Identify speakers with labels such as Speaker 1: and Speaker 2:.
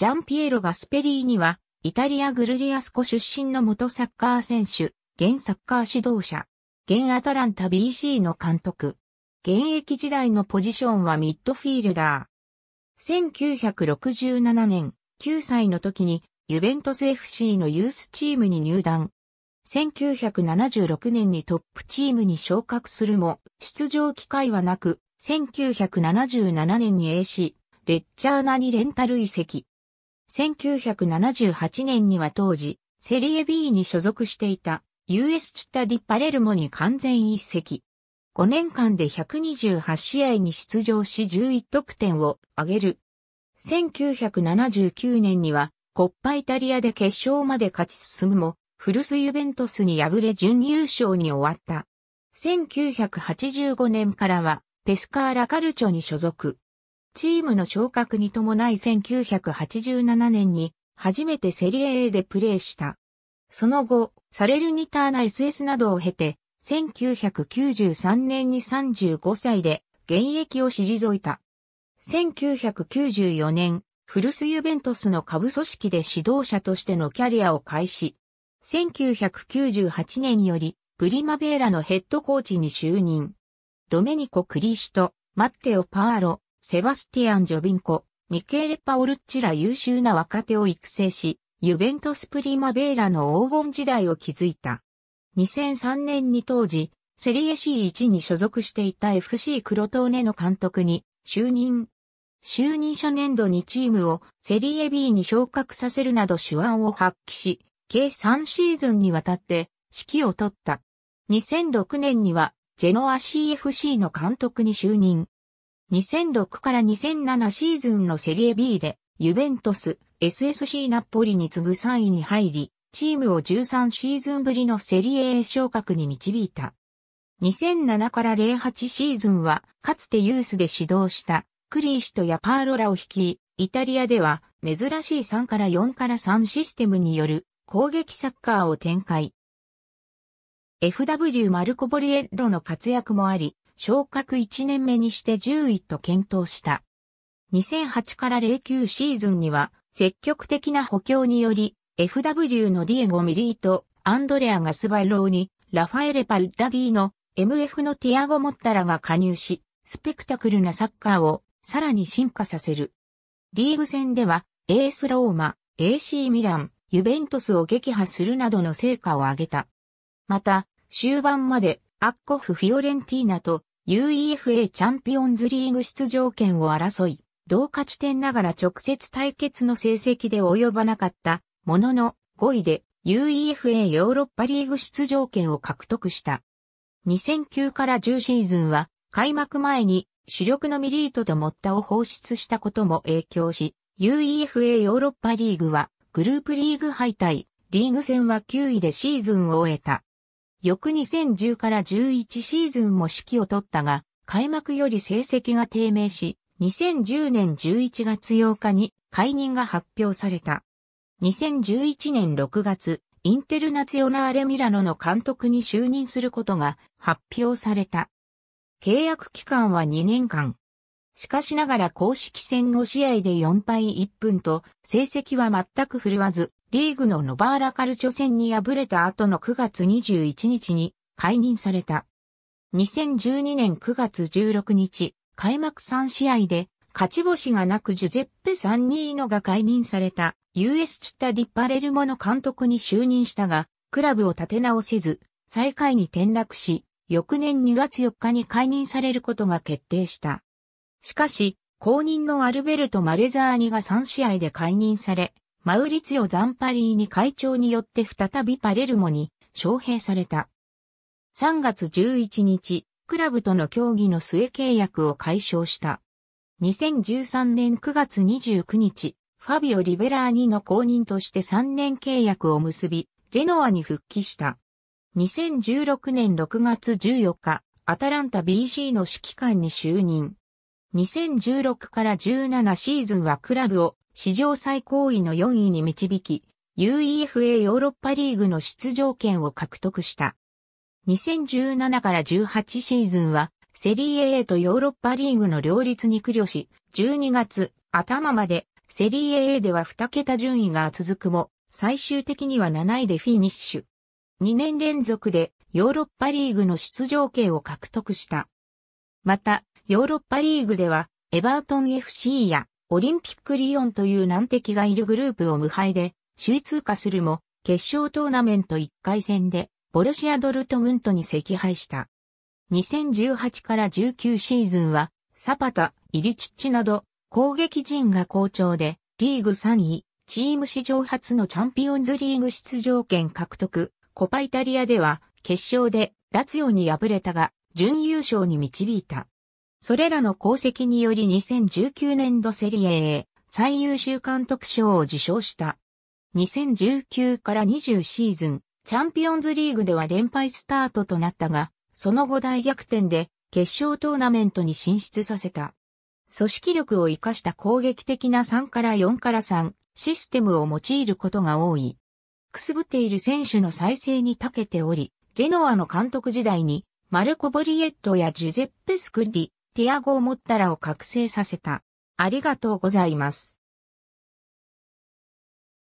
Speaker 1: ジャンピエロ・ガスペリーには、イタリア・グルリアスコ出身の元サッカー選手、現サッカー指導者、現アタランタ BC の監督。現役時代のポジションはミッドフィールダー。1967年、9歳の時に、ユベントス FC のユースチームに入団。1976年にトップチームに昇格するも、出場機会はなく、1977年に AC、レッチャーナにレンタル移籍。1978年には当時、セリエ B に所属していた US チッタディ・パレルモに完全一席。5年間で128試合に出場し11得点を挙げる。1979年にはコッパイタリアで決勝まで勝ち進むも、フルスユベントスに敗れ準優勝に終わった。1985年からはペスカーラカルチョに所属。チームの昇格に伴い1987年に初めてセリエ A でプレーした。その後、サレルニターナ SS などを経て、1993年に35歳で現役を退いた。1994年、フルスユベントスの下部組織で指導者としてのキャリアを開始。1998年より、プリマベーラのヘッドコーチに就任。ドメニコ・クリシト、マッテオ・パーロ、セバスティアン・ジョビンコ、ミケーレ・パオルッチら優秀な若手を育成し、ユベントス・プリマベーラの黄金時代を築いた。2003年に当時、セリエ C1 に所属していた FC クロトーネの監督に就任。就任初年度にチームをセリエ B に昇格させるなど手腕を発揮し、計3シーズンにわたって指揮を取った。2006年にはジェノア CFC の監督に就任。2006から2007シーズンのセリエ B で、ユベントス、SSC ナポリに次ぐ3位に入り、チームを13シーズンぶりのセリエ A 昇格に導いた。2007から08シーズンは、かつてユースで指導した、クリーシトやパーロラを率い、イタリアでは、珍しい3から4から3システムによる、攻撃サッカーを展開。FW マルコ・ボリエッロの活躍もあり、昇格1年目にして10位と検討した。2008から09シーズンには、積極的な補強により、FW のディエゴ・ミリーと、アンドレア・ガスバイローに、ラファエレ・パッラディの MF のティアゴ・モッタラが加入し、スペクタクルなサッカーをさらに進化させる。リーグ戦では、エースローマ、AC ミラン、ユベントスを撃破するなどの成果を上げた。また、終盤まで、アッコフ・フィオレンティーナと UEFA チャンピオンズリーグ出場権を争い、同価値点ながら直接対決の成績で及ばなかったものの5位で UEFA ヨーロッパリーグ出場権を獲得した。2009から10シーズンは開幕前に主力のミリートとモッタを放出したことも影響し、UEFA ヨーロッパリーグはグループリーグ敗退、リーグ戦は9位でシーズンを終えた。翌2010から11シーズンも指揮を取ったが、開幕より成績が低迷し、2010年11月8日に解任が発表された。2011年6月、インテルナツヨナーレミラノの監督に就任することが発表された。契約期間は2年間。しかしながら公式戦5試合で4敗1分と成績は全く振るわず、リーグのノバーラカルチョ戦に敗れた後の9月21日に解任された。2012年9月16日、開幕3試合で勝ち星がなくジュゼッペ・サンニーノが解任された US チッタ・ディ・ッパレルモの監督に就任したが、クラブを立て直せず、最下位に転落し、翌年2月4日に解任されることが決定した。しかし、後任のアルベルト・マレザーニが3試合で解任され、マウリツィオ・ザンパリーニ会長によって再びパレルモに招聘された。3月11日、クラブとの協議の末契約を解消した。2013年9月29日、ファビオ・リベラーニの公認として3年契約を結び、ジェノアに復帰した。2016年6月14日、アタランタ BC の指揮官に就任。2016から17シーズンはクラブを史上最高位の4位に導き、UEFA ヨーロッパリーグの出場権を獲得した。2017から18シーズンは、セリエ A とヨーロッパリーグの両立に苦慮し、12月頭までセリエ A では2桁順位が続くも、最終的には7位でフィニッシュ。2年連続でヨーロッパリーグの出場権を獲得した。また、ヨーロッパリーグでは、エバートン FC やオリンピックリオンという難敵がいるグループを無敗で、首位通過するも、決勝トーナメント1回戦で、ボルシア・ドルトムントに惜敗した。2018から19シーズンは、サパタ、イリチッチなど、攻撃陣が好調で、リーグ3位、チーム史上初のチャンピオンズリーグ出場権獲得、コパイタリアでは、決勝で、ラツヨに敗れたが、準優勝に導いた。それらの功績により2019年度セリエ A 最優秀監督賞を受賞した。2019から20シーズン、チャンピオンズリーグでは連敗スタートとなったが、その後大逆転で決勝トーナメントに進出させた。組織力を活かした攻撃的な3から4から3システムを用いることが多い。くすぶっている選手の再生に長けており、ジェノアの監督時代にマルコ・ボリエットやジュゼッペ・スクッリ、ティアゴ・モッタラを覚醒させた。ありがとうございます。